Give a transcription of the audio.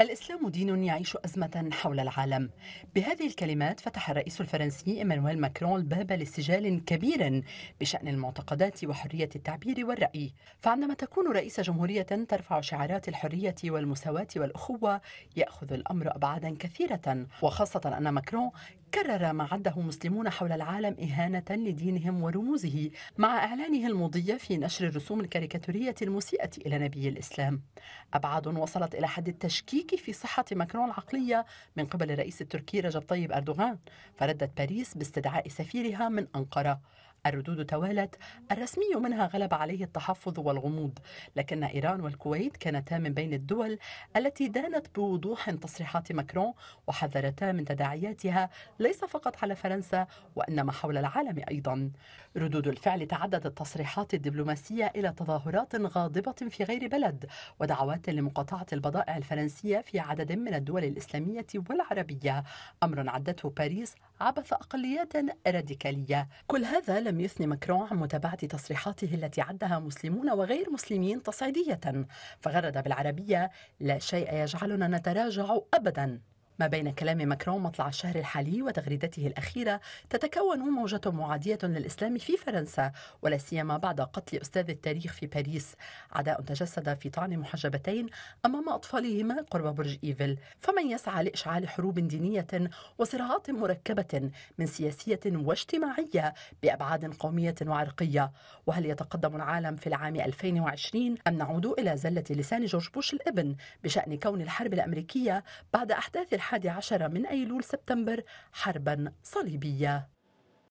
الإسلام دين يعيش أزمة حول العالم بهذه الكلمات فتح الرئيس الفرنسي إيمانويل ماكرون الباب لسجال كبير بشأن المعتقدات وحرية التعبير والرأي فعندما تكون رئيس جمهورية ترفع شعارات الحرية والمساواة والأخوة يأخذ الأمر أبعادا كثيرة وخاصة أن ماكرون كرر ما عده مسلمون حول العالم إهانة لدينهم ورموزه مع إعلانه المضي في نشر الرسوم الكاريكاتورية المسيئة إلى نبي الإسلام أبعاد وصلت إلى حد التشكيك الأمريكي في صحة ماكرون العقلية من قبل الرئيس التركي رجب طيب أردوغان فردت باريس باستدعاء سفيرها من أنقرة الردود توالت الرسمي منها غلب عليه التحفظ والغموض لكن إيران والكويت كانتا من بين الدول التي دانت بوضوح تصريحات ماكرون وحذرتا من تداعياتها ليس فقط على فرنسا وإنما حول العالم أيضا ردود الفعل تعددت التصريحات الدبلوماسية إلى تظاهرات غاضبة في غير بلد ودعوات لمقاطعة البضائع الفرنسية في عدد من الدول الإسلامية والعربية أمر عدته باريس عبث أقليات راديكالية كل هذا لم يثني ماكرون عن متابعة تصريحاته التي عدها مسلمون وغير مسلمين تصعيدية فغرد بالعربية لا شيء يجعلنا نتراجع أبدا ما بين كلام ماكرون مطلع الشهر الحالي وتغريدته الأخيرة تتكون موجة معادية للإسلام في فرنسا ولا سيما بعد قتل أستاذ التاريخ في باريس عداء تجسد في طعن محجبتين أمام أطفالهما قرب برج إيفل فمن يسعى لإشعال حروب دينية وصراعات مركبة من سياسية واجتماعية بأبعاد قومية وعرقية وهل يتقدم العالم في العام 2020 أم نعود إلى زلة لسان جورج بوش الابن بشأن كون الحرب الأمريكية بعد أحداث الحرب الحادي عشر من أيلول سبتمبر حربا صليبية